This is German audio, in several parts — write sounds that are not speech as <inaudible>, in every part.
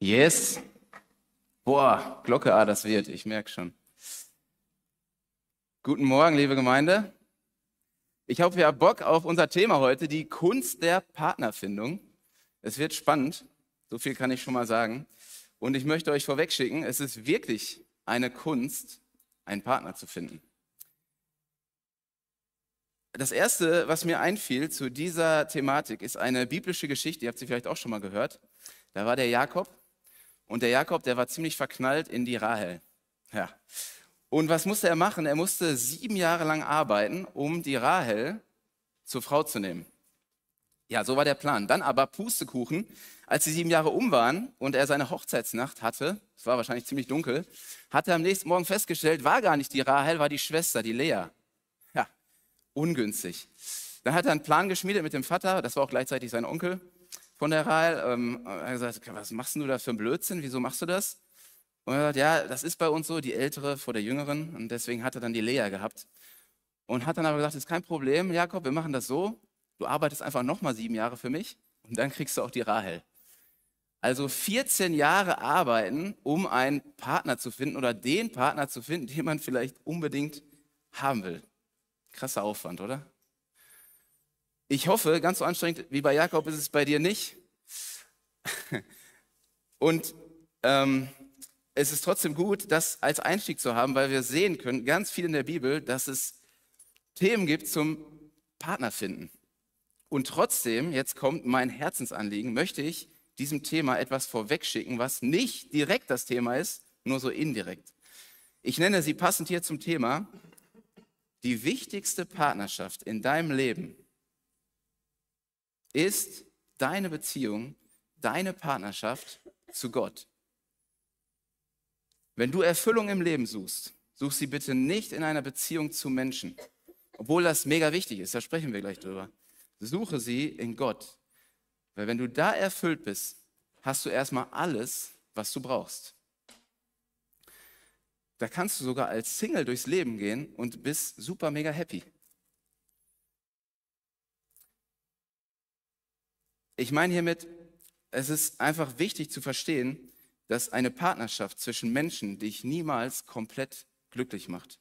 Yes. Boah, Glocke, ah, das wird, ich merke schon. Guten Morgen, liebe Gemeinde. Ich hoffe, ihr habt Bock auf unser Thema heute, die Kunst der Partnerfindung. Es wird spannend, so viel kann ich schon mal sagen. Und ich möchte euch vorwegschicken, es ist wirklich eine Kunst, einen Partner zu finden. Das erste, was mir einfiel zu dieser Thematik, ist eine biblische Geschichte. Ihr habt sie vielleicht auch schon mal gehört. Da war der Jakob und der Jakob, der war ziemlich verknallt in die Rahel. Ja. Und was musste er machen? Er musste sieben Jahre lang arbeiten, um die Rahel zur Frau zu nehmen. Ja, so war der Plan. Dann aber Pustekuchen. Als die sieben Jahre um waren und er seine Hochzeitsnacht hatte, es war wahrscheinlich ziemlich dunkel, hat er am nächsten Morgen festgestellt, war gar nicht die Rahel, war die Schwester, die Lea. Ja, ungünstig. Dann hat er einen Plan geschmiedet mit dem Vater, das war auch gleichzeitig sein Onkel, von der RAL. Ähm, er hat gesagt, was machst du da für einen Blödsinn? Wieso machst du das? Und er hat gesagt, ja, das ist bei uns so, die Ältere vor der Jüngeren. Und deswegen hat er dann die Lea gehabt. Und hat dann aber gesagt, das ist kein Problem, Jakob, wir machen das so. Du arbeitest einfach nochmal sieben Jahre für mich und dann kriegst du auch die Rahel. Also 14 Jahre arbeiten, um einen Partner zu finden oder den Partner zu finden, den man vielleicht unbedingt haben will. Krasser Aufwand, oder? Ich hoffe, ganz so anstrengend wie bei Jakob ist es bei dir nicht. <laughs> Und ähm, es ist trotzdem gut, das als Einstieg zu haben, weil wir sehen können, ganz viel in der Bibel, dass es Themen gibt zum Partner finden. Und trotzdem, jetzt kommt mein Herzensanliegen, möchte ich diesem Thema etwas vorwegschicken, was nicht direkt das Thema ist, nur so indirekt. Ich nenne sie passend hier zum Thema, die wichtigste Partnerschaft in deinem Leben ist deine Beziehung, deine Partnerschaft zu Gott. Wenn du Erfüllung im Leben suchst, such sie bitte nicht in einer Beziehung zu Menschen, obwohl das mega wichtig ist, da sprechen wir gleich drüber. Suche sie in Gott, weil wenn du da erfüllt bist, hast du erstmal alles, was du brauchst. Da kannst du sogar als Single durchs Leben gehen und bist super mega happy. Ich meine hiermit, es ist einfach wichtig zu verstehen, dass eine Partnerschaft zwischen Menschen dich niemals komplett glücklich macht.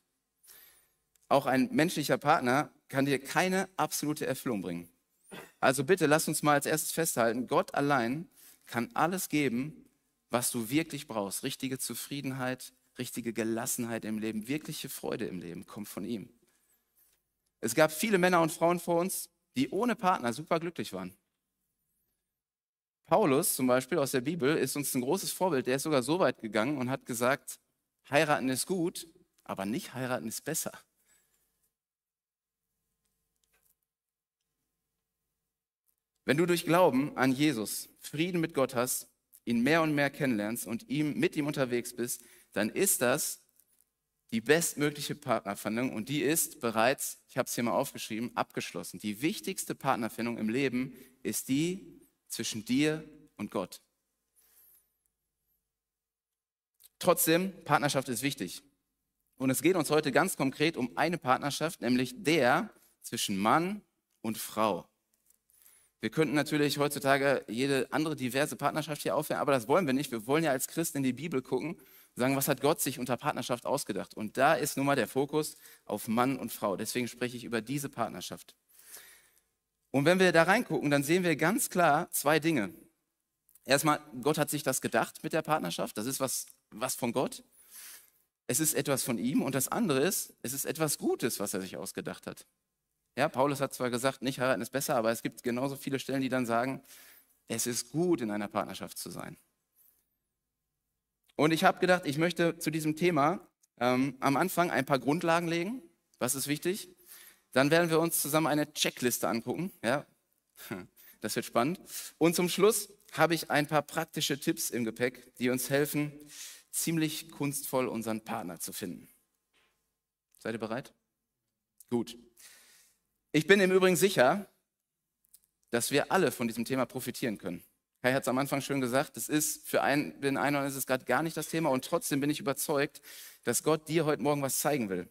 Auch ein menschlicher Partner kann dir keine absolute Erfüllung bringen. Also bitte lass uns mal als erstes festhalten, Gott allein kann alles geben, was du wirklich brauchst. Richtige Zufriedenheit, richtige Gelassenheit im Leben, wirkliche Freude im Leben kommt von ihm. Es gab viele Männer und Frauen vor uns, die ohne Partner super glücklich waren. Paulus zum Beispiel aus der Bibel ist uns ein großes Vorbild. Der ist sogar so weit gegangen und hat gesagt, heiraten ist gut, aber nicht heiraten ist besser. Wenn du durch Glauben an Jesus Frieden mit Gott hast, ihn mehr und mehr kennenlernst und ihm, mit ihm unterwegs bist, dann ist das die bestmögliche Partnerfindung und die ist bereits, ich habe es hier mal aufgeschrieben, abgeschlossen. Die wichtigste Partnerfindung im Leben ist die, zwischen dir und Gott. Trotzdem, Partnerschaft ist wichtig. Und es geht uns heute ganz konkret um eine Partnerschaft, nämlich der zwischen Mann und Frau. Wir könnten natürlich heutzutage jede andere diverse Partnerschaft hier aufhören, aber das wollen wir nicht. Wir wollen ja als Christen in die Bibel gucken und sagen, was hat Gott sich unter Partnerschaft ausgedacht? Und da ist nun mal der Fokus auf Mann und Frau. Deswegen spreche ich über diese Partnerschaft. Und wenn wir da reingucken, dann sehen wir ganz klar zwei Dinge. Erstmal, Gott hat sich das gedacht mit der Partnerschaft. Das ist was, was von Gott. Es ist etwas von ihm. Und das andere ist, es ist etwas Gutes, was er sich ausgedacht hat. Ja, Paulus hat zwar gesagt, nicht heiraten ist besser, aber es gibt genauso viele Stellen, die dann sagen, es ist gut, in einer Partnerschaft zu sein. Und ich habe gedacht, ich möchte zu diesem Thema ähm, am Anfang ein paar Grundlagen legen. Was ist wichtig? Dann werden wir uns zusammen eine Checkliste angucken. Ja, <laughs> das wird spannend. Und zum Schluss habe ich ein paar praktische Tipps im Gepäck, die uns helfen, ziemlich kunstvoll unseren Partner zu finden. Seid ihr bereit? Gut. Ich bin im Übrigen sicher, dass wir alle von diesem Thema profitieren können. Kai hat es am Anfang schön gesagt, das ist für einen, den einen ist es gerade gar nicht das Thema und trotzdem bin ich überzeugt, dass Gott dir heute Morgen was zeigen will.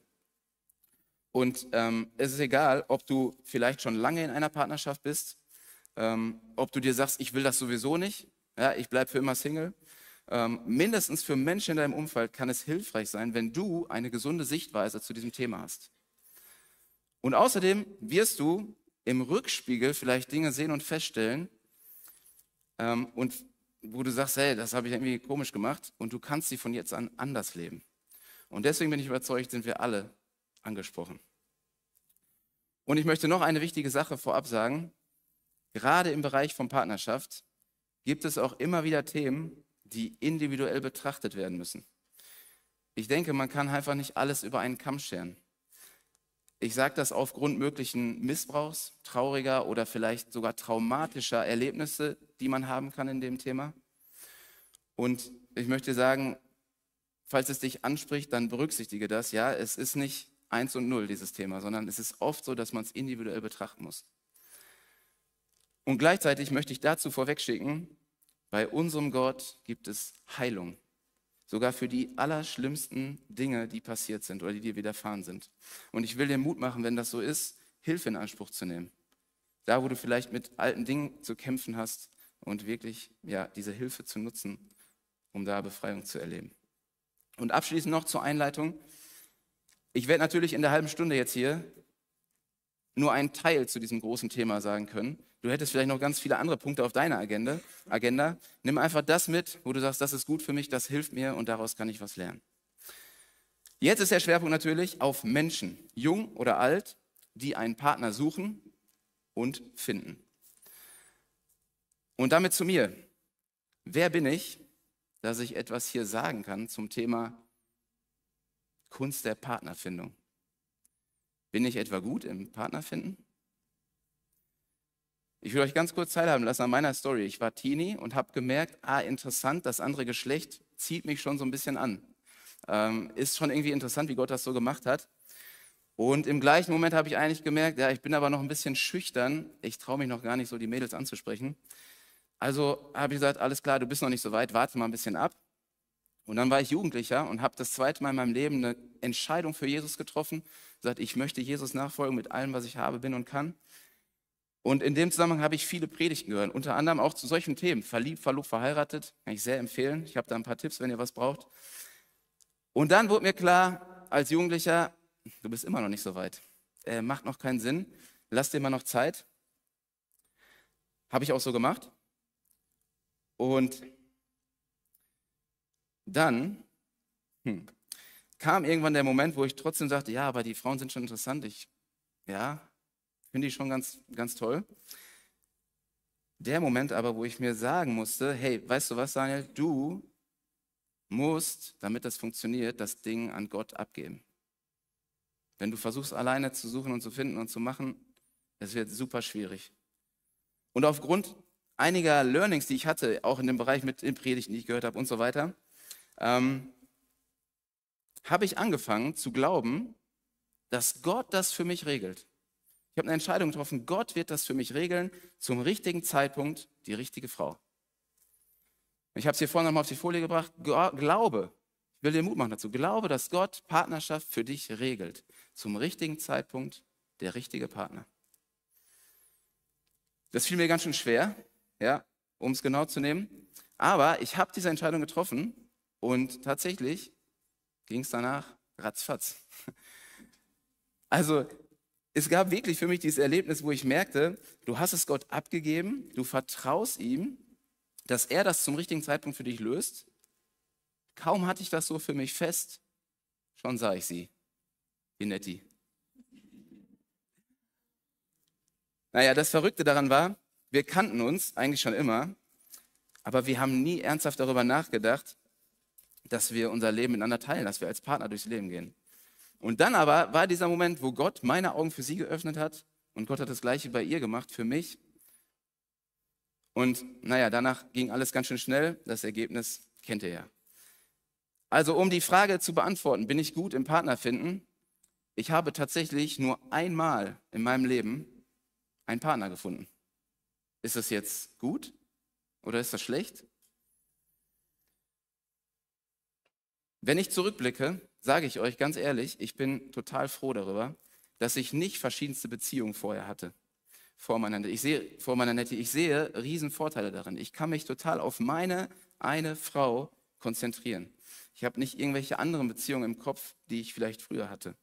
Und ähm, es ist egal, ob du vielleicht schon lange in einer Partnerschaft bist, ähm, ob du dir sagst, ich will das sowieso nicht, ja, ich bleibe für immer Single. Ähm, mindestens für Menschen in deinem Umfeld kann es hilfreich sein, wenn du eine gesunde Sichtweise zu diesem Thema hast. Und außerdem wirst du im Rückspiegel vielleicht Dinge sehen und feststellen, ähm, und wo du sagst, hey, das habe ich irgendwie komisch gemacht, und du kannst sie von jetzt an anders leben. Und deswegen bin ich überzeugt, sind wir alle angesprochen. Und ich möchte noch eine wichtige Sache vorab sagen. Gerade im Bereich von Partnerschaft gibt es auch immer wieder Themen, die individuell betrachtet werden müssen. Ich denke, man kann einfach nicht alles über einen Kamm scheren. Ich sage das aufgrund möglichen Missbrauchs, trauriger oder vielleicht sogar traumatischer Erlebnisse, die man haben kann in dem Thema. Und ich möchte sagen, falls es dich anspricht, dann berücksichtige das. Ja, es ist nicht eins und null, dieses Thema, sondern es ist oft so, dass man es individuell betrachten muss. Und gleichzeitig möchte ich dazu vorwegschicken, bei unserem Gott gibt es Heilung. Sogar für die allerschlimmsten Dinge, die passiert sind oder die dir widerfahren sind. Und ich will dir Mut machen, wenn das so ist, Hilfe in Anspruch zu nehmen. Da, wo du vielleicht mit alten Dingen zu kämpfen hast und wirklich ja, diese Hilfe zu nutzen, um da Befreiung zu erleben. Und abschließend noch zur Einleitung. Ich werde natürlich in der halben Stunde jetzt hier nur einen Teil zu diesem großen Thema sagen können. Du hättest vielleicht noch ganz viele andere Punkte auf deiner Agenda. Agenda. Nimm einfach das mit, wo du sagst, das ist gut für mich, das hilft mir und daraus kann ich was lernen. Jetzt ist der Schwerpunkt natürlich auf Menschen, jung oder alt, die einen Partner suchen und finden. Und damit zu mir. Wer bin ich, dass ich etwas hier sagen kann zum Thema Kunst der Partnerfindung. Bin ich etwa gut im Partnerfinden? Ich will euch ganz kurz teilhaben lassen an meiner Story. Ich war Teenie und habe gemerkt, ah, interessant, das andere Geschlecht zieht mich schon so ein bisschen an. Ähm, ist schon irgendwie interessant, wie Gott das so gemacht hat. Und im gleichen Moment habe ich eigentlich gemerkt, ja, ich bin aber noch ein bisschen schüchtern. Ich traue mich noch gar nicht so, die Mädels anzusprechen. Also habe ich gesagt, alles klar, du bist noch nicht so weit, warte mal ein bisschen ab. Und dann war ich Jugendlicher und habe das zweite Mal in meinem Leben eine Entscheidung für Jesus getroffen, Sagt, ich möchte Jesus nachfolgen mit allem, was ich habe, bin und kann. Und in dem Zusammenhang habe ich viele Predigten gehört, unter anderem auch zu solchen Themen, verliebt, verlobt, verheiratet, kann ich sehr empfehlen. Ich habe da ein paar Tipps, wenn ihr was braucht. Und dann wurde mir klar, als Jugendlicher, du bist immer noch nicht so weit, äh, macht noch keinen Sinn, lass dir mal noch Zeit. Habe ich auch so gemacht. Und dann hm, kam irgendwann der Moment, wo ich trotzdem sagte, ja, aber die Frauen sind schon interessant. Ich, ja, finde ich schon ganz, ganz toll. Der Moment aber, wo ich mir sagen musste, hey, weißt du was, Daniel, du musst, damit das funktioniert, das Ding an Gott abgeben. Wenn du versuchst, alleine zu suchen und zu finden und zu machen, es wird super schwierig. Und aufgrund einiger Learnings, die ich hatte, auch in dem Bereich mit den Predigten, die ich gehört habe und so weiter, ähm, habe ich angefangen zu glauben, dass Gott das für mich regelt. Ich habe eine Entscheidung getroffen, Gott wird das für mich regeln, zum richtigen Zeitpunkt die richtige Frau. Ich habe es hier vorne nochmal auf die Folie gebracht. Glaube, ich will dir Mut machen dazu, glaube, dass Gott Partnerschaft für dich regelt. Zum richtigen Zeitpunkt der richtige Partner. Das fiel mir ganz schön schwer, ja, um es genau zu nehmen. Aber ich habe diese Entscheidung getroffen und tatsächlich ging es danach ratzfatz. <laughs> Also es gab wirklich für mich dieses Erlebnis, wo ich merkte, du hast es Gott abgegeben, du vertraust ihm, dass er das zum richtigen Zeitpunkt für dich löst. Kaum hatte ich das so für mich fest, schon sah ich sie, die Netti. Naja, das Verrückte daran war, wir kannten uns eigentlich schon immer, aber wir haben nie ernsthaft darüber nachgedacht, dass wir unser Leben miteinander teilen, dass wir als Partner durchs Leben gehen. Und dann aber war dieser Moment, wo Gott meine Augen für sie geöffnet hat und Gott hat das gleiche bei ihr gemacht für mich. Und naja, danach ging alles ganz schön schnell. Das Ergebnis kennt ihr ja. Also um die Frage zu beantworten, bin ich gut im Partnerfinden? Ich habe tatsächlich nur einmal in meinem Leben einen Partner gefunden. Ist das jetzt gut oder ist das schlecht? Wenn ich zurückblicke, sage ich euch ganz ehrlich, ich bin total froh darüber, dass ich nicht verschiedenste Beziehungen vorher hatte. Vor meiner Nette. Ich sehe, vor meiner Nette, ich sehe riesen darin. Ich kann mich total auf meine eine Frau konzentrieren. Ich habe nicht irgendwelche anderen Beziehungen im Kopf, die ich vielleicht früher hatte.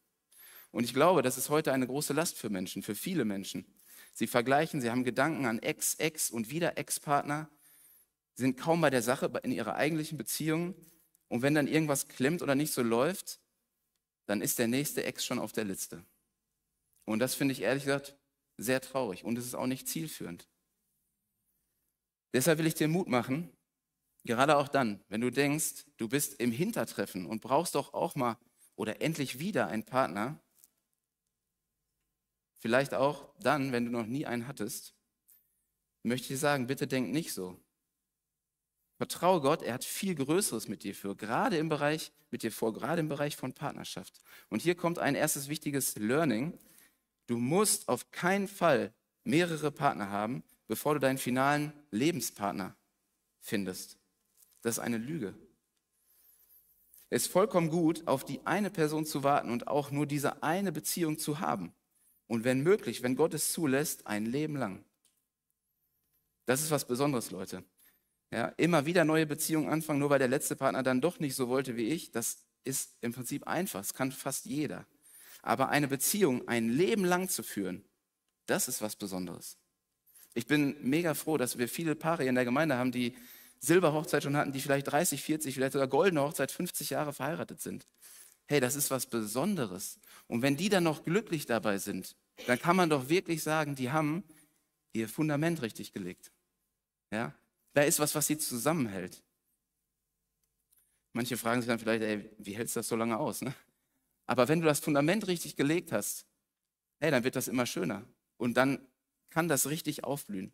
Und ich glaube, das ist heute eine große Last für Menschen, für viele Menschen. Sie vergleichen, sie haben Gedanken an Ex, Ex und wieder Ex-Partner, sind kaum bei der Sache in ihrer eigentlichen Beziehung und wenn dann irgendwas klemmt oder nicht so läuft, dann ist der nächste Ex schon auf der Liste. Und das finde ich ehrlich gesagt sehr traurig und es ist auch nicht zielführend. Deshalb will ich dir Mut machen, gerade auch dann, wenn du denkst, du bist im Hintertreffen und brauchst doch auch mal oder endlich wieder einen Partner, vielleicht auch dann, wenn du noch nie einen hattest, möchte ich sagen, bitte denk nicht so. Vertraue Gott, er hat viel Größeres mit dir für, gerade im Bereich, mit dir vor, gerade im Bereich von Partnerschaft. Und hier kommt ein erstes wichtiges Learning. Du musst auf keinen Fall mehrere Partner haben, bevor du deinen finalen Lebenspartner findest. Das ist eine Lüge. Es ist vollkommen gut, auf die eine Person zu warten und auch nur diese eine Beziehung zu haben. Und wenn möglich, wenn Gott es zulässt, ein Leben lang. Das ist was Besonderes, Leute. Ja, immer wieder neue Beziehungen anfangen, nur weil der letzte Partner dann doch nicht so wollte wie ich, das ist im Prinzip einfach. Das kann fast jeder. Aber eine Beziehung ein Leben lang zu führen, das ist was Besonderes. Ich bin mega froh, dass wir viele Paare in der Gemeinde haben, die Silberhochzeit schon hatten, die vielleicht 30, 40, vielleicht sogar goldene Hochzeit 50 Jahre verheiratet sind. Hey, das ist was Besonderes. Und wenn die dann noch glücklich dabei sind, dann kann man doch wirklich sagen, die haben ihr Fundament richtig gelegt. Ja, da ist was, was sie zusammenhält. Manche fragen sich dann vielleicht, ey, wie hältst du das so lange aus? Ne? Aber wenn du das Fundament richtig gelegt hast, ey, dann wird das immer schöner. Und dann kann das richtig aufblühen.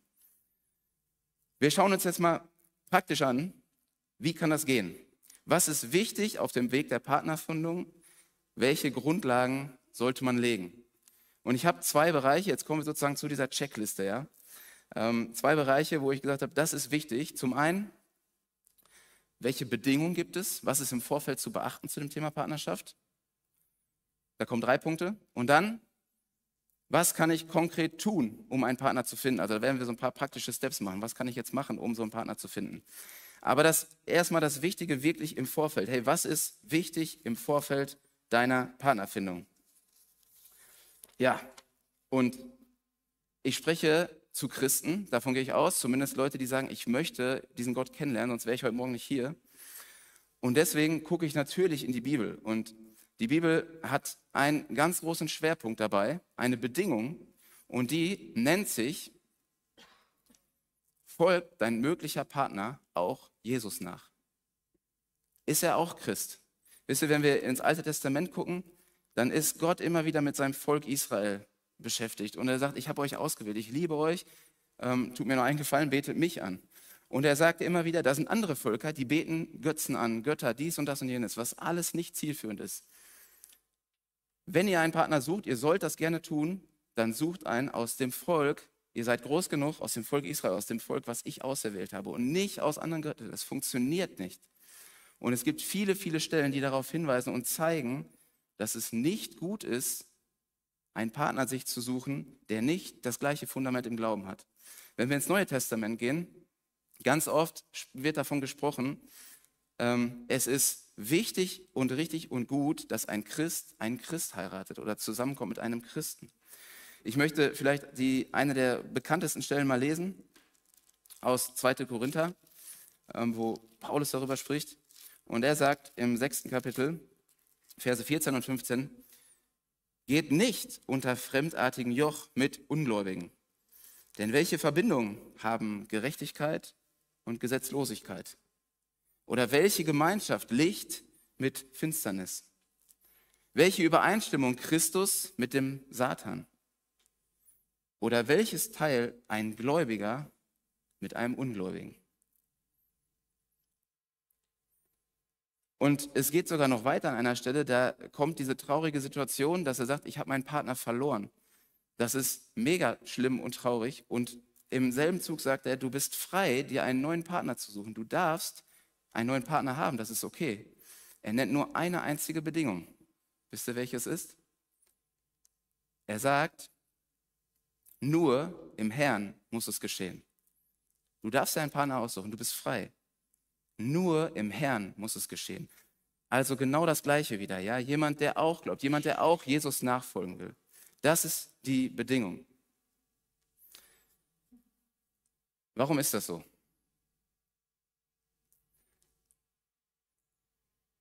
Wir schauen uns jetzt mal praktisch an, wie kann das gehen? Was ist wichtig auf dem Weg der Partnerfindung? Welche Grundlagen sollte man legen? Und ich habe zwei Bereiche, jetzt kommen wir sozusagen zu dieser Checkliste, ja? ähm, zwei Bereiche, wo ich gesagt habe, das ist wichtig. Zum einen, welche Bedingungen gibt es? Was ist im Vorfeld zu beachten zu dem Thema Partnerschaft? Da kommen drei Punkte. Und dann, was kann ich konkret tun, um einen Partner zu finden? Also da werden wir so ein paar praktische Steps machen. Was kann ich jetzt machen, um so einen Partner zu finden? Aber das erstmal das Wichtige wirklich im Vorfeld. Hey, was ist wichtig im Vorfeld deiner Partnerfindung? Ja, und ich spreche zu Christen, davon gehe ich aus, zumindest Leute, die sagen, ich möchte diesen Gott kennenlernen, sonst wäre ich heute Morgen nicht hier. Und deswegen gucke ich natürlich in die Bibel. Und die Bibel hat einen ganz großen Schwerpunkt dabei, eine Bedingung, und die nennt sich, folgt dein möglicher Partner auch Jesus nach. Ist er auch Christ? Wisst ihr, wenn wir ins Alte Testament gucken, dann ist Gott immer wieder mit seinem Volk Israel beschäftigt. Und er sagt, ich habe euch ausgewählt, ich liebe euch, ähm, tut mir nur einen Gefallen, betet mich an. Und er sagte immer wieder, da sind andere Völker, die beten Götzen an, Götter, dies und das und jenes, was alles nicht zielführend ist. Wenn ihr einen Partner sucht, ihr sollt das gerne tun, dann sucht einen aus dem Volk, ihr seid groß genug, aus dem Volk Israel, aus dem Volk, was ich auserwählt habe und nicht aus anderen Göttern. Das funktioniert nicht. Und es gibt viele, viele Stellen, die darauf hinweisen und zeigen, dass es nicht gut ist, einen Partner sich zu suchen, der nicht das gleiche Fundament im Glauben hat. Wenn wir ins Neue Testament gehen, ganz oft wird davon gesprochen, ähm, es ist wichtig und richtig und gut, dass ein Christ einen Christ heiratet oder zusammenkommt mit einem Christen. Ich möchte vielleicht die, eine der bekanntesten Stellen mal lesen aus 2. Korinther, ähm, wo Paulus darüber spricht. Und er sagt im sechsten Kapitel, Verse 14 und 15, Geht nicht unter fremdartigem Joch mit Ungläubigen. Denn welche Verbindung haben Gerechtigkeit und Gesetzlosigkeit? Oder welche Gemeinschaft Licht mit Finsternis? Welche Übereinstimmung Christus mit dem Satan? Oder welches Teil ein Gläubiger mit einem Ungläubigen? Und es geht sogar noch weiter an einer Stelle, da kommt diese traurige Situation, dass er sagt, ich habe meinen Partner verloren. Das ist mega schlimm und traurig. Und im selben Zug sagt er, du bist frei, dir einen neuen Partner zu suchen. Du darfst einen neuen Partner haben, das ist okay. Er nennt nur eine einzige Bedingung. Wisst ihr, welches ist? Er sagt, nur im Herrn muss es geschehen. Du darfst deinen Partner aussuchen, du bist frei. Nur im Herrn muss es geschehen. Also genau das Gleiche wieder, ja? Jemand, der auch glaubt, jemand, der auch Jesus nachfolgen will. Das ist die Bedingung. Warum ist das so?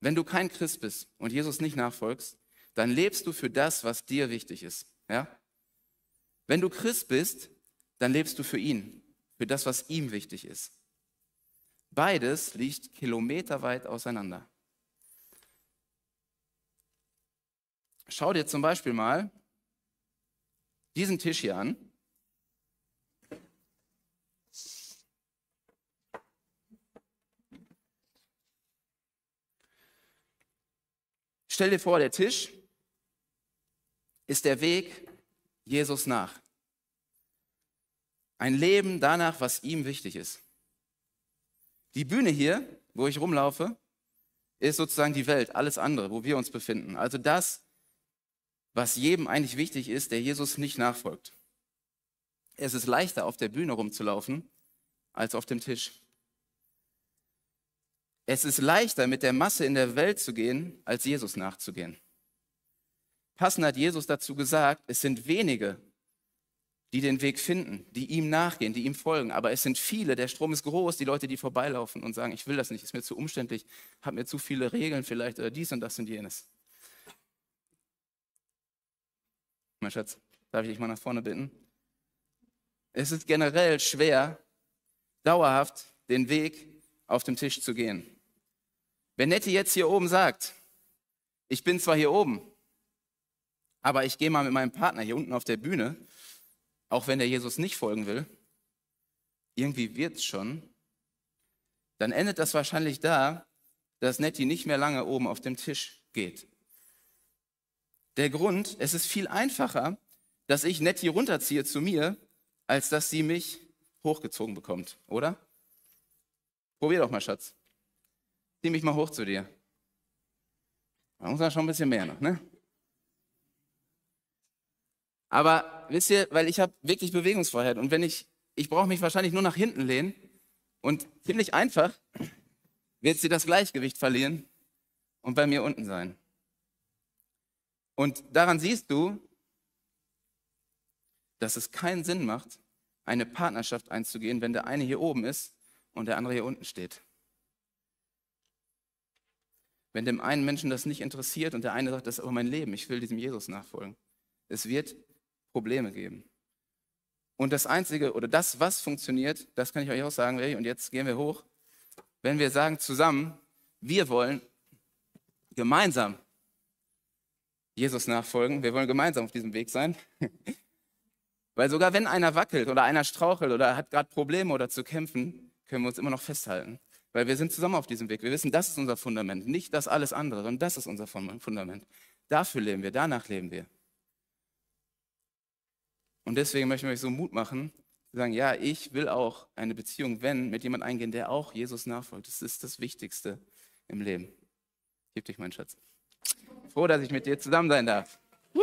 Wenn du kein Christ bist und Jesus nicht nachfolgst, dann lebst du für das, was dir wichtig ist, ja? Wenn du Christ bist, dann lebst du für ihn, für das, was ihm wichtig ist. Beides liegt kilometerweit auseinander. Schau dir zum Beispiel mal diesen Tisch hier an. Stell dir vor, der Tisch ist der Weg Jesus nach. Ein Leben danach, was ihm wichtig ist. Die Bühne hier, wo ich rumlaufe, ist sozusagen die Welt, alles andere, wo wir uns befinden. Also das, was jedem eigentlich wichtig ist, der Jesus nicht nachfolgt. Es ist leichter, auf der Bühne rumzulaufen, als auf dem Tisch. Es ist leichter, mit der Masse in der Welt zu gehen, als Jesus nachzugehen. Passend hat Jesus dazu gesagt, es sind wenige, die den Weg finden, die ihm nachgehen, die ihm folgen. Aber es sind viele, der Strom ist groß, die Leute, die vorbeilaufen und sagen, ich will das nicht, ist mir zu umständlich, hat mir zu viele Regeln vielleicht oder äh, dies und das und jenes. Mein Schatz, darf ich dich mal nach vorne bitten? Es ist generell schwer, dauerhaft den Weg auf dem Tisch zu gehen. Wenn Nette jetzt hier oben sagt, ich bin zwar hier oben, aber ich gehe mal mit meinem Partner hier unten auf der Bühne auch wenn der Jesus nicht folgen will, irgendwie wird's schon, dann endet das wahrscheinlich da, dass Nettie nicht mehr lange oben auf dem Tisch geht. Der Grund, es ist viel einfacher, dass ich Nettie runterziehe zu mir, als dass sie mich hochgezogen bekommt, oder? Probier doch mal, Schatz. Zieh mich mal hoch zu dir. Man muss da schon ein bisschen mehr noch, ne? Aber wisst ihr, weil ich habe wirklich Bewegungsfreiheit und wenn ich, ich brauche mich wahrscheinlich nur nach hinten lehnen und ziemlich einfach wird sie das Gleichgewicht verlieren und bei mir unten sein. Und daran siehst du, dass es keinen Sinn macht, eine Partnerschaft einzugehen, wenn der eine hier oben ist und der andere hier unten steht. Wenn dem einen Menschen das nicht interessiert und der eine sagt, das ist aber mein Leben, ich will diesem Jesus nachfolgen. Es wird Probleme geben. Und das Einzige oder das, was funktioniert, das kann ich euch auch sagen, und jetzt gehen wir hoch, wenn wir sagen zusammen, wir wollen gemeinsam Jesus nachfolgen, wir wollen gemeinsam auf diesem Weg sein. <laughs> Weil sogar wenn einer wackelt oder einer strauchelt oder hat gerade Probleme oder zu kämpfen, können wir uns immer noch festhalten. Weil wir sind zusammen auf diesem Weg. Wir wissen, das ist unser Fundament, nicht das alles andere. sondern das ist unser Fundament. Dafür leben wir, danach leben wir. Und deswegen möchten wir euch so Mut machen, zu sagen, ja, ich will auch eine Beziehung, wenn, mit jemand eingehen, der auch Jesus nachfolgt. Das ist das Wichtigste im Leben. Gib dich, mein Schatz. Froh, dass ich mit dir zusammen sein darf. Woo!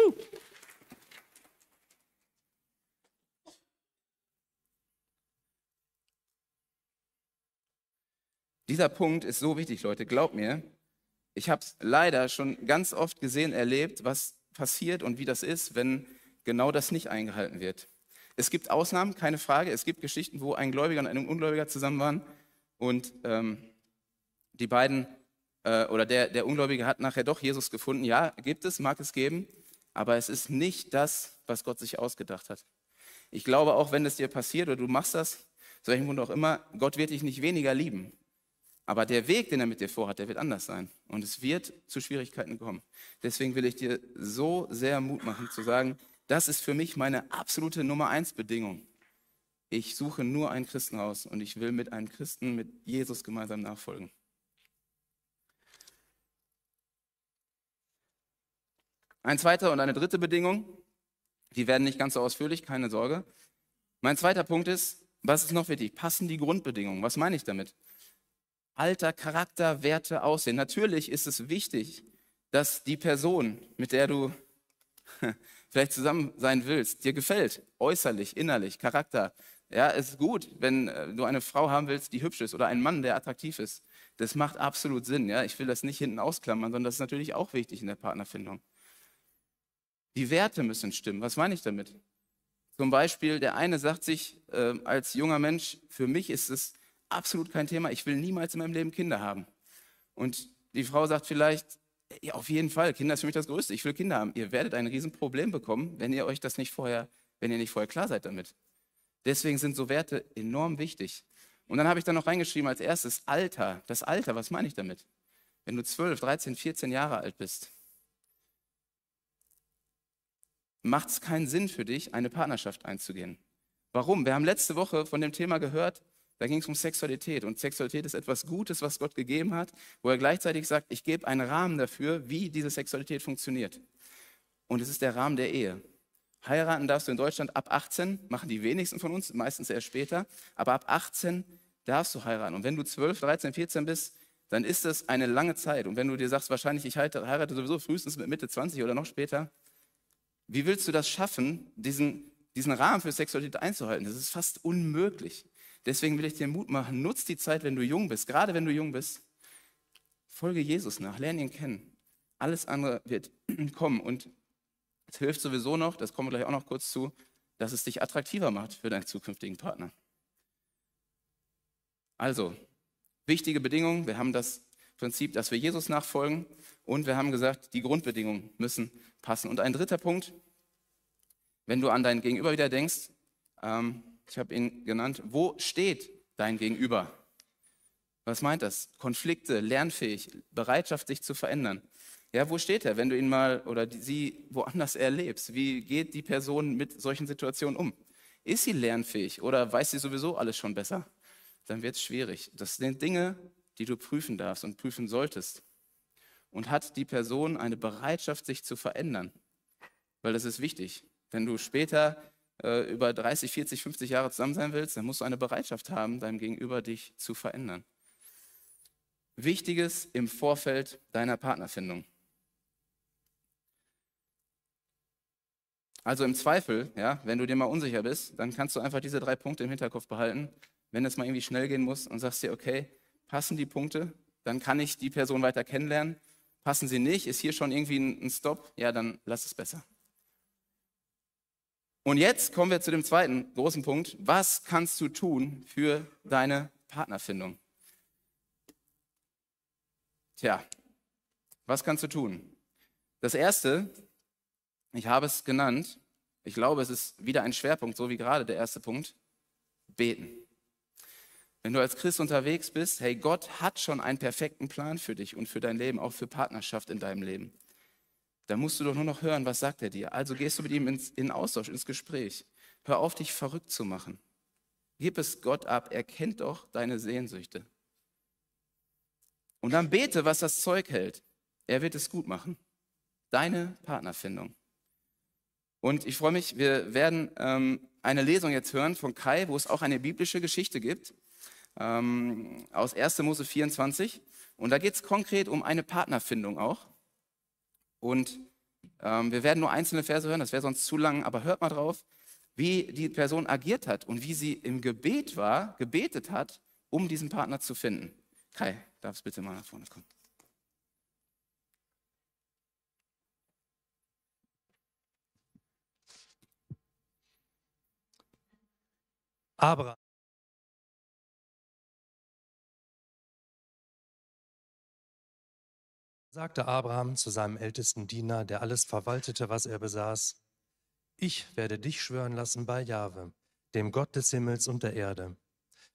Dieser Punkt ist so wichtig, Leute. Glaubt mir, ich habe es leider schon ganz oft gesehen, erlebt, was passiert und wie das ist, wenn genau das nicht eingehalten wird. Es gibt Ausnahmen, keine Frage. Es gibt Geschichten, wo ein Gläubiger und ein Ungläubiger zusammen waren und ähm, die beiden äh, oder der, der Ungläubige hat nachher doch Jesus gefunden. Ja, gibt es, mag es geben, aber es ist nicht das, was Gott sich ausgedacht hat. Ich glaube, auch wenn es dir passiert oder du machst das, aus welchem Grund auch immer, Gott wird dich nicht weniger lieben. Aber der Weg, den er mit dir vorhat, der wird anders sein. Und es wird zu Schwierigkeiten kommen. Deswegen will ich dir so sehr Mut machen, zu sagen, das ist für mich meine absolute Nummer eins Bedingung. Ich suche nur einen Christen raus und ich will mit einem Christen, mit Jesus gemeinsam nachfolgen. Ein zweiter und eine dritte Bedingung, die werden nicht ganz so ausführlich, keine Sorge. Mein zweiter Punkt ist, was ist noch wichtig? Passen die Grundbedingungen? Was meine ich damit? Alter, Charakter, Werte, Aussehen. Natürlich ist es wichtig, dass die Person, mit der du vielleicht zusammen sein willst, dir gefällt, äußerlich, innerlich, Charakter. Ja, es ist gut, wenn äh, du eine Frau haben willst, die hübsch ist oder einen Mann, der attraktiv ist. Das macht absolut Sinn. Ja? Ich will das nicht hinten ausklammern, sondern das ist natürlich auch wichtig in der Partnerfindung. Die Werte müssen stimmen. Was meine ich damit? Zum Beispiel, der eine sagt sich äh, als junger Mensch, für mich ist es absolut kein Thema, ich will niemals in meinem Leben Kinder haben. Und die Frau sagt vielleicht, ja, auf jeden Fall, Kinder ist für mich das Größte. Ich will Kinder haben. Ihr werdet ein Riesenproblem bekommen, wenn ihr euch das nicht vorher, wenn ihr nicht vorher klar seid damit. Deswegen sind so Werte enorm wichtig. Und dann habe ich da noch reingeschrieben als erstes Alter. Das Alter, was meine ich damit? Wenn du 12, 13, 14 Jahre alt bist, macht es keinen Sinn für dich, eine Partnerschaft einzugehen. Warum? Wir haben letzte Woche von dem Thema gehört, da ging es um Sexualität. Und Sexualität ist etwas Gutes, was Gott gegeben hat, wo er gleichzeitig sagt, ich gebe einen Rahmen dafür, wie diese Sexualität funktioniert. Und es ist der Rahmen der Ehe. Heiraten darfst du in Deutschland ab 18, machen die wenigsten von uns, meistens erst später, aber ab 18 darfst du heiraten. Und wenn du 12, 13, 14 bist, dann ist das eine lange Zeit. Und wenn du dir sagst, wahrscheinlich ich heirate sowieso frühestens mit Mitte 20 oder noch später, wie willst du das schaffen, diesen, diesen Rahmen für Sexualität einzuhalten? Das ist fast unmöglich. Deswegen will ich dir Mut machen, nutz die Zeit, wenn du jung bist, gerade wenn du jung bist. Folge Jesus nach, lerne ihn kennen. Alles andere wird <clears throat> kommen. Und es hilft sowieso noch, das kommen wir gleich auch noch kurz zu, dass es dich attraktiver macht für deinen zukünftigen Partner. Also, wichtige Bedingungen, wir haben das Prinzip, dass wir Jesus nachfolgen und wir haben gesagt, die Grundbedingungen müssen passen. Und ein dritter Punkt, wenn du an dein Gegenüber wieder denkst, ähm, ich habe ihn genannt, wo steht dein Gegenüber? Was meint das? Konflikte, lernfähig, Bereitschaft, sich zu verändern. Ja, wo steht er, wenn du ihn mal oder die, sie woanders erlebst? Wie geht die Person mit solchen Situationen um? Ist sie lernfähig oder weiß sie sowieso alles schon besser? Dann wird es schwierig. Das sind Dinge, die du prüfen darfst und prüfen solltest. Und hat die Person eine Bereitschaft, sich zu verändern? Weil das ist wichtig. Wenn du später äh, über 30, 40, 50 Jahre zusammen sein willst, dann musst du eine Bereitschaft haben, deinem Gegenüber dich zu verändern. Wichtiges im Vorfeld deiner Partnerfindung. Also im Zweifel, ja, wenn du dir mal unsicher bist, dann kannst du einfach diese drei Punkte im Hinterkopf behalten. Wenn es mal irgendwie schnell gehen muss und sagst dir, okay, passen die Punkte, dann kann ich die Person weiter kennenlernen. Passen sie nicht, ist hier schon irgendwie ein Stop, ja, dann lass es besser. Und jetzt kommen wir zu dem zweiten großen Punkt. Was kannst du tun für deine Partnerfindung? Tja, was kannst du tun? Das erste, ich habe es genannt, ich glaube, es ist wieder ein Schwerpunkt, so wie gerade der erste Punkt, beten. Wenn du als Christ unterwegs bist, hey, Gott hat schon einen perfekten Plan für dich und für dein Leben, auch für Partnerschaft in deinem Leben. Dann musst du doch nur noch hören, was sagt er dir. Also gehst du mit ihm ins, in Austausch, ins Gespräch. Hör auf, dich verrückt zu machen. Gib es Gott ab. Er kennt doch deine Sehnsüchte. Und dann bete, was das Zeug hält. Er wird es gut machen. Deine Partnerfindung. Und ich freue mich, wir werden ähm, eine Lesung jetzt hören von Kai, wo es auch eine biblische Geschichte gibt, ähm, aus 1. Mose 24. Und da geht es konkret um eine Partnerfindung auch. Und ähm, wir werden nur einzelne Verse hören, das wäre sonst zu lang, aber hört mal drauf, wie die Person agiert hat und wie sie im Gebet war, gebetet hat, um diesen Partner zu finden. Kai, darfst bitte mal nach vorne kommen. Abraham sagte Abraham zu seinem ältesten Diener, der alles verwaltete, was er besaß, Ich werde dich schwören lassen bei Jahwe, dem Gott des Himmels und der Erde,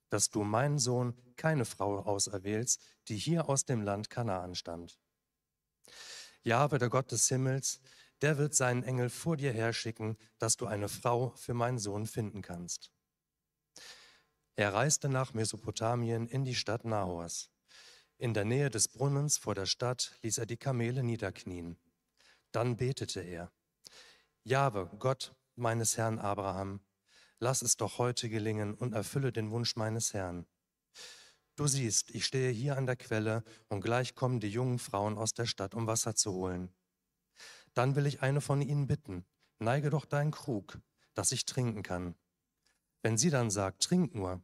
dass du meinen Sohn keine Frau auserwählst, die hier aus dem Land Kanaan stand. Jahwe, der Gott des Himmels, der wird seinen Engel vor dir herschicken, dass du eine Frau für meinen Sohn finden kannst. Er reiste nach Mesopotamien in die Stadt Nahors. In der Nähe des Brunnens vor der Stadt ließ er die Kamele niederknien. Dann betete er, Jahwe, Gott meines Herrn Abraham, lass es doch heute gelingen und erfülle den Wunsch meines Herrn. Du siehst, ich stehe hier an der Quelle und gleich kommen die jungen Frauen aus der Stadt, um Wasser zu holen. Dann will ich eine von ihnen bitten, neige doch deinen Krug, dass ich trinken kann. Wenn sie dann sagt, trink nur,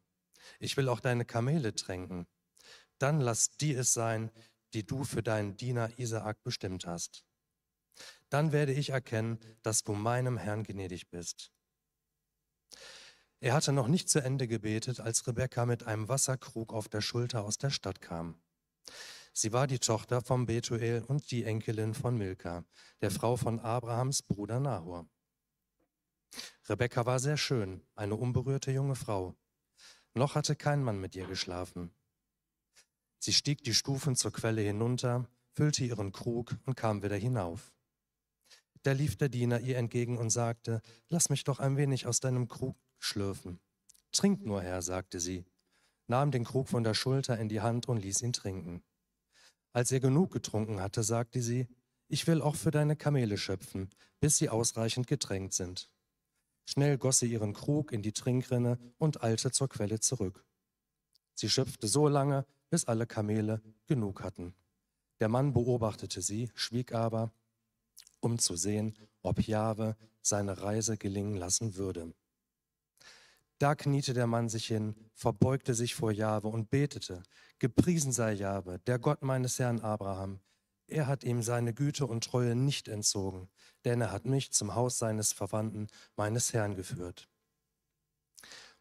ich will auch deine Kamele tränken, dann lass die es sein, die du für deinen Diener Isaak bestimmt hast. Dann werde ich erkennen, dass du meinem Herrn gnädig bist. Er hatte noch nicht zu Ende gebetet, als Rebekka mit einem Wasserkrug auf der Schulter aus der Stadt kam. Sie war die Tochter von Betuel und die Enkelin von Milka, der Frau von Abrahams Bruder Nahor. Rebekka war sehr schön, eine unberührte junge Frau. Noch hatte kein Mann mit ihr geschlafen. Sie stieg die Stufen zur Quelle hinunter, füllte ihren Krug und kam wieder hinauf. Da lief der Diener ihr entgegen und sagte, Lass mich doch ein wenig aus deinem Krug schlürfen. Trink nur, Herr, sagte sie, nahm den Krug von der Schulter in die Hand und ließ ihn trinken. Als er genug getrunken hatte, sagte sie, Ich will auch für deine Kamele schöpfen, bis sie ausreichend getränkt sind. Schnell goss sie ihren Krug in die Trinkrinne und eilte zur Quelle zurück. Sie schöpfte so lange, bis alle Kamele genug hatten. Der Mann beobachtete sie, schwieg aber, um zu sehen, ob Jahwe seine Reise gelingen lassen würde. Da kniete der Mann sich hin, verbeugte sich vor Jahwe und betete: Gepriesen sei Jahwe, der Gott meines Herrn Abraham. Er hat ihm seine Güte und Treue nicht entzogen, denn er hat mich zum Haus seines Verwandten, meines Herrn, geführt.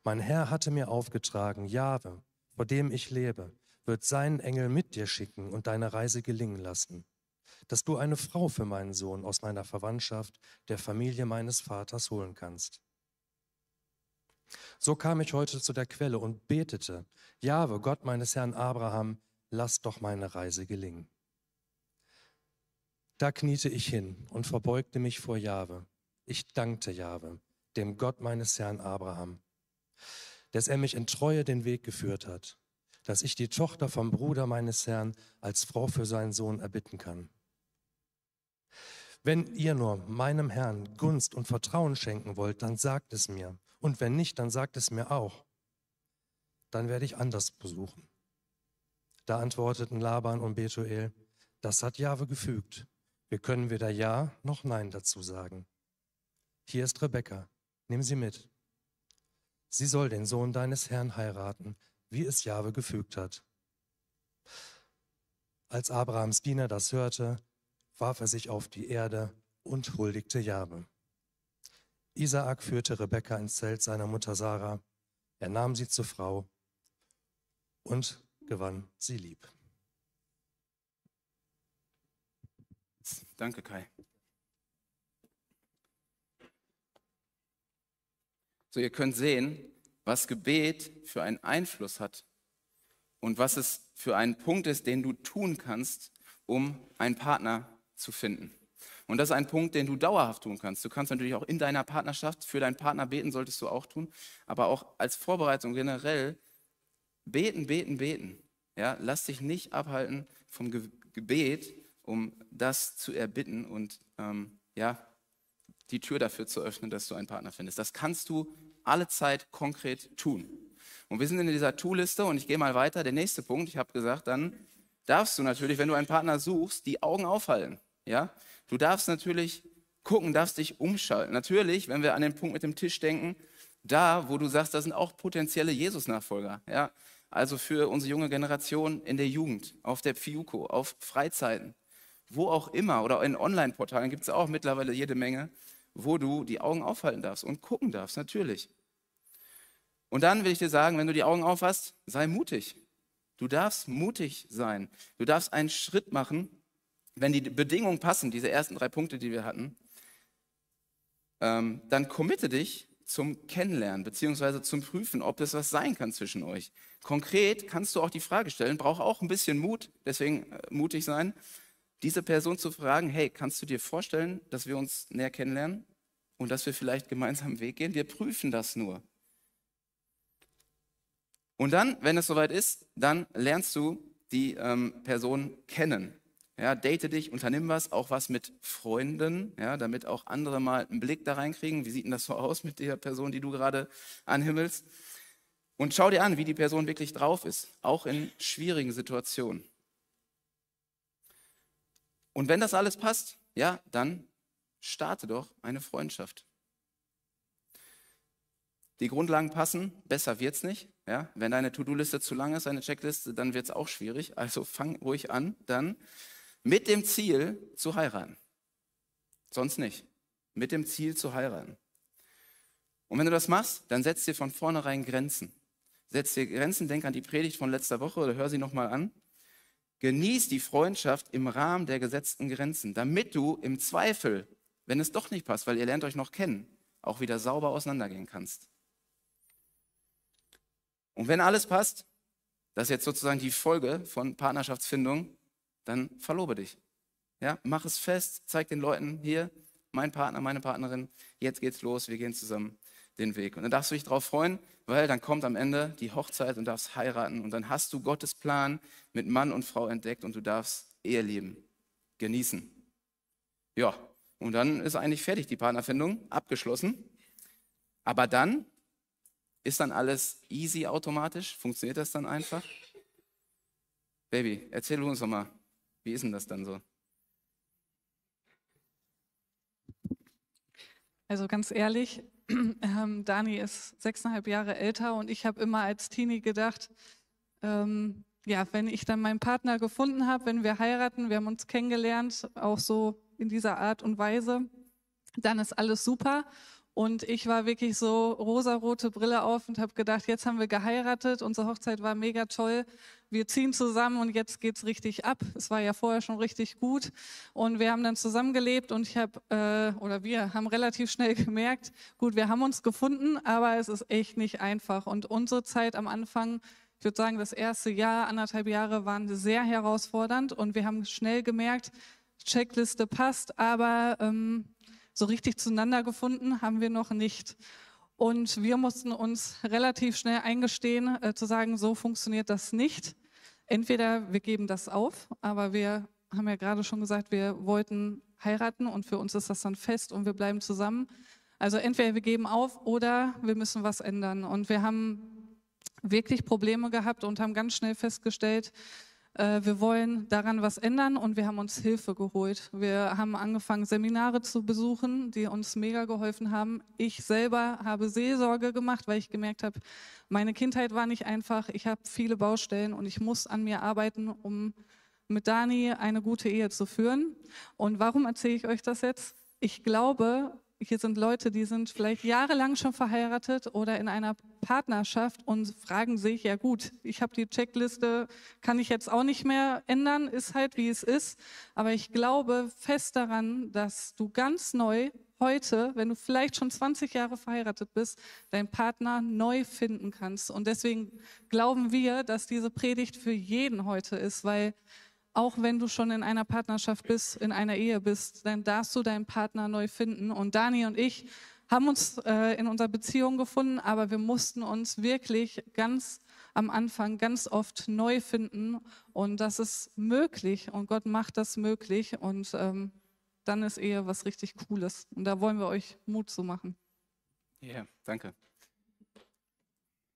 Mein Herr hatte mir aufgetragen, Jahwe, vor dem ich lebe, wird seinen Engel mit dir schicken und deine Reise gelingen lassen, dass du eine Frau für meinen Sohn aus meiner Verwandtschaft, der Familie meines Vaters holen kannst. So kam ich heute zu der Quelle und betete, Jahwe, Gott meines Herrn Abraham, lass doch meine Reise gelingen. Da kniete ich hin und verbeugte mich vor Jahwe. Ich dankte Jahwe, dem Gott meines Herrn Abraham, dass er mich in Treue den Weg geführt hat dass ich die Tochter vom Bruder meines Herrn als Frau für seinen Sohn erbitten kann. Wenn ihr nur meinem Herrn Gunst und Vertrauen schenken wollt, dann sagt es mir. Und wenn nicht, dann sagt es mir auch. Dann werde ich anders besuchen. Da antworteten Laban und Betuel, das hat Jahwe gefügt. Wir können weder Ja noch Nein dazu sagen. Hier ist Rebekka, nimm sie mit. Sie soll den Sohn deines Herrn heiraten, wie es Jahwe gefügt hat. Als Abrahams Diener das hörte, warf er sich auf die Erde und huldigte Jahwe. Isaak führte Rebekka ins Zelt seiner Mutter Sarah. Er nahm sie zur Frau und gewann sie lieb. Danke, Kai. So, ihr könnt sehen, was Gebet für einen Einfluss hat und was es für einen Punkt ist, den du tun kannst, um einen Partner zu finden. Und das ist ein Punkt, den du dauerhaft tun kannst. Du kannst natürlich auch in deiner Partnerschaft für deinen Partner beten, solltest du auch tun, aber auch als Vorbereitung generell beten, beten, beten. Ja, lass dich nicht abhalten vom Gebet, um das zu erbitten und ähm, ja, die Tür dafür zu öffnen, dass du einen Partner findest. Das kannst du alle Zeit konkret tun. Und wir sind in dieser To-Liste und ich gehe mal weiter. Der nächste Punkt, ich habe gesagt, dann darfst du natürlich, wenn du einen Partner suchst, die Augen aufhalten. Ja? Du darfst natürlich gucken, darfst dich umschalten. Natürlich, wenn wir an den Punkt mit dem Tisch denken, da, wo du sagst, da sind auch potenzielle Jesus-Nachfolger. Ja? Also für unsere junge Generation in der Jugend, auf der Pfiuko, auf Freizeiten, wo auch immer oder in Online-Portalen gibt es auch mittlerweile jede Menge, wo du die Augen aufhalten darfst und gucken darfst, natürlich. Und dann will ich dir sagen, wenn du die Augen aufhast, sei mutig. Du darfst mutig sein. Du darfst einen Schritt machen, wenn die Bedingungen passen, diese ersten drei Punkte, die wir hatten. Ähm, dann committe dich zum Kennenlernen beziehungsweise zum Prüfen, ob das was sein kann zwischen euch. Konkret kannst du auch die Frage stellen, brauche auch ein bisschen Mut, deswegen äh, mutig sein, diese Person zu fragen, hey, kannst du dir vorstellen, dass wir uns näher kennenlernen und dass wir vielleicht gemeinsam einen Weg gehen? Wir prüfen das nur. Und dann, wenn es soweit ist, dann lernst du die ähm, Person kennen. Ja, date dich, unternimm was, auch was mit Freunden, ja, damit auch andere mal einen Blick da reinkriegen. Wie sieht denn das so aus mit der Person, die du gerade anhimmelst? Und schau dir an, wie die Person wirklich drauf ist, auch in schwierigen Situationen. Und wenn das alles passt, ja, dann starte doch eine Freundschaft. Die Grundlagen passen, besser wird's nicht. Ja? Wenn deine To-Do-Liste zu lang ist, deine Checkliste, dann wird es auch schwierig. Also fang ruhig an, dann mit dem Ziel zu heiraten. Sonst nicht. Mit dem Ziel zu heiraten. Und wenn du das machst, dann setz dir von vornherein Grenzen. Setz dir Grenzen, denk an die Predigt von letzter Woche oder hör sie nochmal an. Genieß die Freundschaft im Rahmen der gesetzten Grenzen, damit du im Zweifel, wenn es doch nicht passt, weil ihr lernt euch noch kennen, auch wieder sauber auseinandergehen kannst. Und wenn alles passt, das ist jetzt sozusagen die Folge von Partnerschaftsfindung, dann verlobe dich. Ja, mach es fest, zeig den Leuten hier, mein Partner, meine Partnerin, jetzt geht's los, wir gehen zusammen den Weg. Und dann darfst du dich darauf freuen, weil dann kommt am Ende die Hochzeit und darfst heiraten und dann hast du Gottes Plan mit Mann und Frau entdeckt und du darfst Eheleben genießen. Ja, und dann ist eigentlich fertig die Partnerfindung, abgeschlossen. Aber dann ist dann alles easy automatisch? Funktioniert das dann einfach? Baby, erzähl uns doch mal, wie ist denn das dann so? Also ganz ehrlich, <clears throat> ähm, Dani ist sechseinhalb Jahre älter und ich habe immer als Teenie gedacht, ähm, ja, wenn ich dann meinen Partner gefunden habe, wenn wir heiraten, wir haben uns kennengelernt, auch so in dieser Art und Weise, dann ist alles super. Und ich war wirklich so rosarote Brille auf und habe gedacht, jetzt haben wir geheiratet, unsere Hochzeit war mega toll, wir ziehen zusammen und jetzt geht's richtig ab. Es war ja vorher schon richtig gut und wir haben dann zusammengelebt und ich habe äh, oder wir haben relativ schnell <laughs> gemerkt, gut, wir haben uns gefunden, aber es ist echt nicht einfach. Und unsere Zeit am Anfang ich würde sagen, das erste Jahr, anderthalb Jahre waren sehr herausfordernd und wir haben schnell gemerkt, Checkliste passt, aber ähm, so richtig zueinander gefunden haben wir noch nicht. Und wir mussten uns relativ schnell eingestehen, äh, zu sagen, so funktioniert das nicht. Entweder wir geben das auf, aber wir haben ja gerade schon gesagt, wir wollten heiraten und für uns ist das dann fest und wir bleiben zusammen. Also entweder wir geben auf oder wir müssen was ändern. Und wir haben wirklich Probleme gehabt und haben ganz schnell festgestellt, äh, wir wollen daran was ändern und wir haben uns Hilfe geholt. Wir haben angefangen, Seminare zu besuchen, die uns mega geholfen haben. Ich selber habe Seelsorge gemacht, weil ich gemerkt habe, meine Kindheit war nicht einfach. Ich habe viele Baustellen und ich muss an mir arbeiten, um mit Dani eine gute Ehe zu führen. Und warum erzähle ich euch das jetzt? Ich glaube, hier sind Leute, die sind vielleicht jahrelang schon verheiratet oder in einer Partnerschaft und fragen sich, ja gut, ich habe die Checkliste, kann ich jetzt auch nicht mehr ändern, ist halt wie es ist. Aber ich glaube fest daran, dass du ganz neu heute, wenn du vielleicht schon 20 Jahre verheiratet bist, deinen Partner neu finden kannst. Und deswegen glauben wir, dass diese Predigt für jeden heute ist, weil auch wenn du schon in einer Partnerschaft bist, in einer Ehe bist, dann darfst du deinen Partner neu finden. Und Dani und ich haben uns äh, in unserer Beziehung gefunden, aber wir mussten uns wirklich ganz am Anfang ganz oft neu finden. Und das ist möglich und Gott macht das möglich. Und ähm, dann ist Ehe was richtig Cooles. Und da wollen wir euch Mut zu machen. Ja, yeah, danke.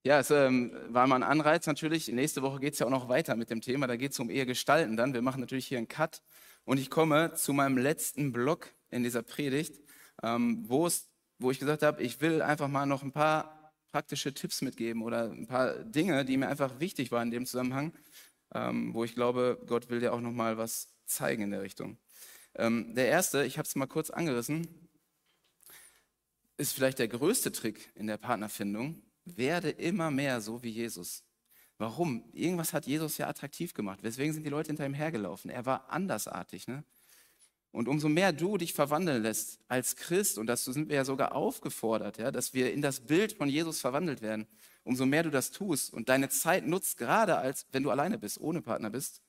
Ja, es ähm, war mal ein Anreiz natürlich. Nächste Woche geht es ja auch noch weiter mit dem Thema. Da geht es um Ehegestalten dann. Wir machen natürlich hier einen Cut. Und ich komme zu meinem letzten Block in dieser Predigt, ähm, wo, es, wo ich gesagt habe, ich will einfach mal noch ein paar praktische Tipps mitgeben oder ein paar Dinge, die mir einfach wichtig waren in dem Zusammenhang, ähm, wo ich glaube, Gott will dir auch noch mal was zeigen in der Richtung. Ähm, der erste, ich habe es mal kurz angerissen, ist vielleicht der größte Trick in der Partnerfindung werde immer mehr so wie Jesus. Warum? Irgendwas hat Jesus ja attraktiv gemacht. Weswegen sind die Leute hinter ihm hergelaufen. Er war andersartig. Ne? Und umso mehr du dich verwandeln lässt als Christ, und dazu sind wir ja sogar aufgefordert, ja, dass wir in das Bild von Jesus verwandelt werden, umso mehr du das tust und deine Zeit nutzt, gerade als wenn du alleine bist, ohne Partner bist,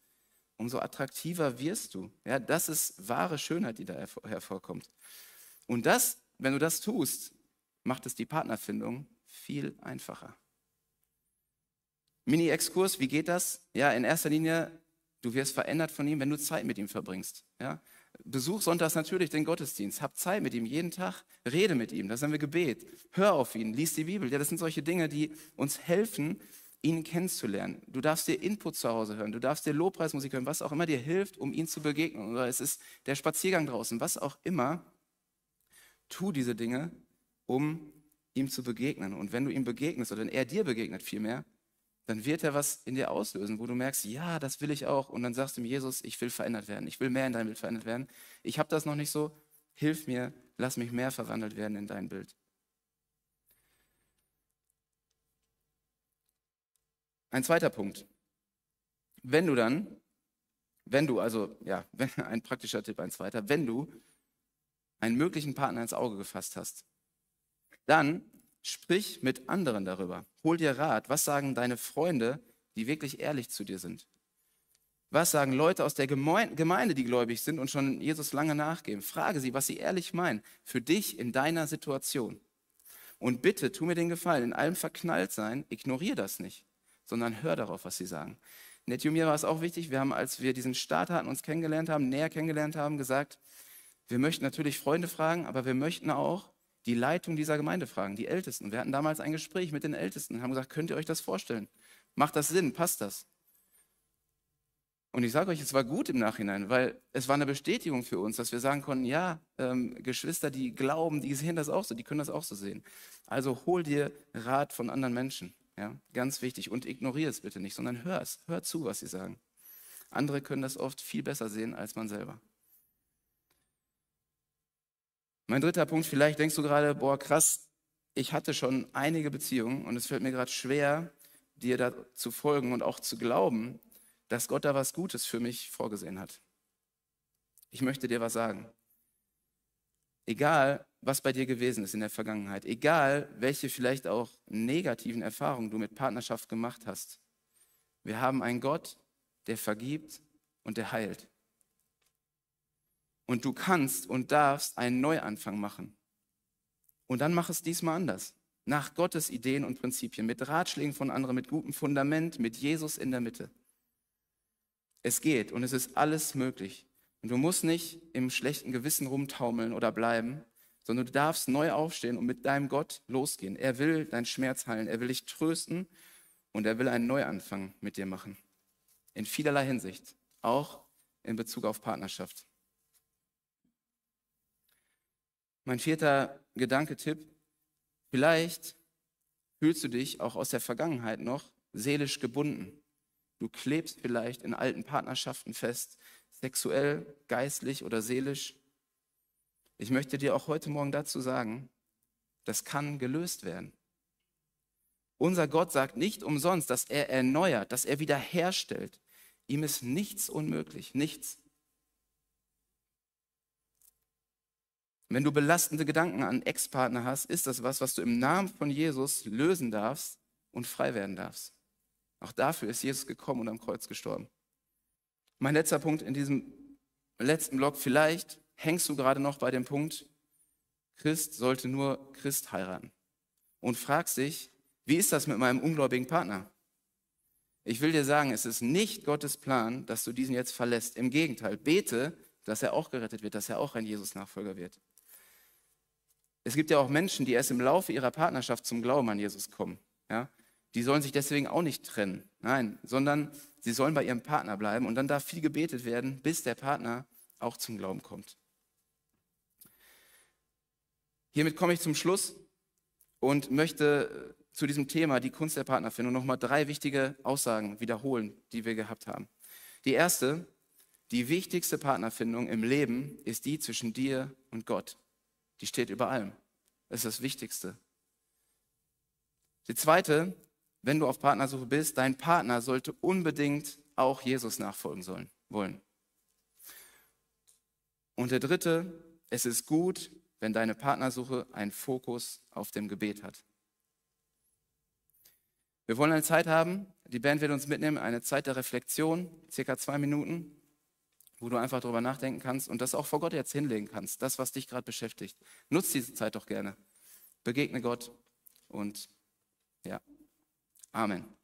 umso attraktiver wirst du. Ja, das ist wahre Schönheit, die da hervorkommt. Und das, wenn du das tust, macht es die Partnerfindung viel einfacher. Mini-Exkurs, wie geht das? Ja, in erster Linie, du wirst verändert von ihm, wenn du Zeit mit ihm verbringst. Ja? Besuch sonntags natürlich den Gottesdienst. Hab Zeit mit ihm jeden Tag. Rede mit ihm. Das haben wir Gebet. Hör auf ihn. Lies die Bibel. Ja, das sind solche Dinge, die uns helfen, ihn kennenzulernen. Du darfst dir Input zu Hause hören. Du darfst dir Lobpreismusik hören, was auch immer dir hilft, um ihm zu begegnen. Oder es ist der Spaziergang draußen, was auch immer. Tu diese Dinge, um ihm zu begegnen. Und wenn du ihm begegnest oder wenn er dir begegnet vielmehr, dann wird er was in dir auslösen, wo du merkst, ja, das will ich auch. Und dann sagst du ihm, Jesus, ich will verändert werden. Ich will mehr in dein Bild verändert werden. Ich habe das noch nicht so. Hilf mir, lass mich mehr verwandelt werden in dein Bild. Ein zweiter Punkt. Wenn du dann, wenn du, also ja, <laughs> ein praktischer Tipp, ein zweiter, wenn du einen möglichen Partner ins Auge gefasst hast, dann sprich mit anderen darüber. Hol dir Rat. Was sagen deine Freunde, die wirklich ehrlich zu dir sind? Was sagen Leute aus der Gemeinde, die gläubig sind und schon Jesus lange nachgeben? Frage sie, was sie ehrlich meinen, für dich in deiner Situation. Und bitte, tu mir den Gefallen, in allem verknallt sein, ignoriere das nicht, sondern hör darauf, was sie sagen. Netju, mir war es auch wichtig, wir haben, als wir diesen Start hatten, uns kennengelernt haben, näher kennengelernt haben, gesagt, wir möchten natürlich Freunde fragen, aber wir möchten auch, die Leitung dieser Gemeinde fragen, die Ältesten. Wir hatten damals ein Gespräch mit den Ältesten und haben gesagt, könnt ihr euch das vorstellen? Macht das Sinn? Passt das? Und ich sage euch, es war gut im Nachhinein, weil es war eine Bestätigung für uns, dass wir sagen konnten, ja, ähm, Geschwister, die glauben, die sehen das auch so, die können das auch so sehen. Also hol dir Rat von anderen Menschen. Ja, ganz wichtig. Und ignoriere es bitte nicht, sondern hör es. Hör zu, was sie sagen. Andere können das oft viel besser sehen als man selber. Mein dritter Punkt, vielleicht denkst du gerade, boah, krass, ich hatte schon einige Beziehungen und es fällt mir gerade schwer, dir da zu folgen und auch zu glauben, dass Gott da was Gutes für mich vorgesehen hat. Ich möchte dir was sagen. Egal, was bei dir gewesen ist in der Vergangenheit, egal, welche vielleicht auch negativen Erfahrungen du mit Partnerschaft gemacht hast, wir haben einen Gott, der vergibt und der heilt. Und du kannst und darfst einen Neuanfang machen. Und dann mach es diesmal anders. Nach Gottes Ideen und Prinzipien, mit Ratschlägen von anderen, mit gutem Fundament, mit Jesus in der Mitte. Es geht und es ist alles möglich. Und du musst nicht im schlechten Gewissen rumtaumeln oder bleiben, sondern du darfst neu aufstehen und mit deinem Gott losgehen. Er will deinen Schmerz heilen, er will dich trösten und er will einen Neuanfang mit dir machen. In vielerlei Hinsicht, auch in Bezug auf Partnerschaft. Mein vierter Gedanketipp, vielleicht fühlst du dich auch aus der Vergangenheit noch seelisch gebunden. Du klebst vielleicht in alten Partnerschaften fest, sexuell, geistlich oder seelisch. Ich möchte dir auch heute Morgen dazu sagen, das kann gelöst werden. Unser Gott sagt nicht umsonst, dass er erneuert, dass er wiederherstellt. Ihm ist nichts unmöglich, nichts. Wenn du belastende Gedanken an Ex-Partner hast, ist das was, was du im Namen von Jesus lösen darfst und frei werden darfst. Auch dafür ist Jesus gekommen und am Kreuz gestorben. Mein letzter Punkt in diesem letzten Blog, vielleicht hängst du gerade noch bei dem Punkt, Christ sollte nur Christ heiraten und fragst dich, wie ist das mit meinem ungläubigen Partner? Ich will dir sagen, es ist nicht Gottes Plan, dass du diesen jetzt verlässt. Im Gegenteil, bete, dass er auch gerettet wird, dass er auch ein Jesus-Nachfolger wird. Es gibt ja auch Menschen, die erst im Laufe ihrer Partnerschaft zum Glauben an Jesus kommen. Ja? Die sollen sich deswegen auch nicht trennen. Nein, sondern sie sollen bei ihrem Partner bleiben und dann darf viel gebetet werden, bis der Partner auch zum Glauben kommt. Hiermit komme ich zum Schluss und möchte äh, zu diesem Thema, die Kunst der Partnerfindung, nochmal drei wichtige Aussagen wiederholen, die wir gehabt haben. Die erste, die wichtigste Partnerfindung im Leben ist die zwischen dir und Gott. Die steht über allem. Das ist das Wichtigste. Die zweite, wenn du auf Partnersuche bist, dein Partner sollte unbedingt auch Jesus nachfolgen sollen, wollen. Und der dritte, es ist gut, wenn deine Partnersuche einen Fokus auf dem Gebet hat. Wir wollen eine Zeit haben, die Band wird uns mitnehmen, eine Zeit der Reflexion, circa zwei Minuten wo du einfach drüber nachdenken kannst und das auch vor Gott jetzt hinlegen kannst, das, was dich gerade beschäftigt. Nutz diese Zeit doch gerne. Begegne Gott und ja. Amen.